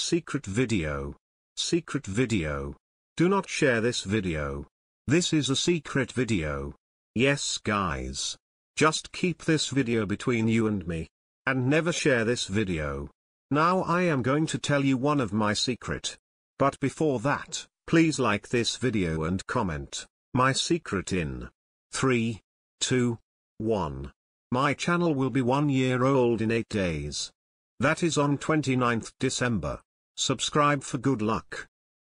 Secret video. Secret video. Do not share this video. This is a secret video. Yes guys. Just keep this video between you and me. And never share this video. Now I am going to tell you one of my secret. But before that, please like this video and comment. My secret in 3, 2, 1. My channel will be one year old in 8 days. That is on 29th December. Subscribe for good luck.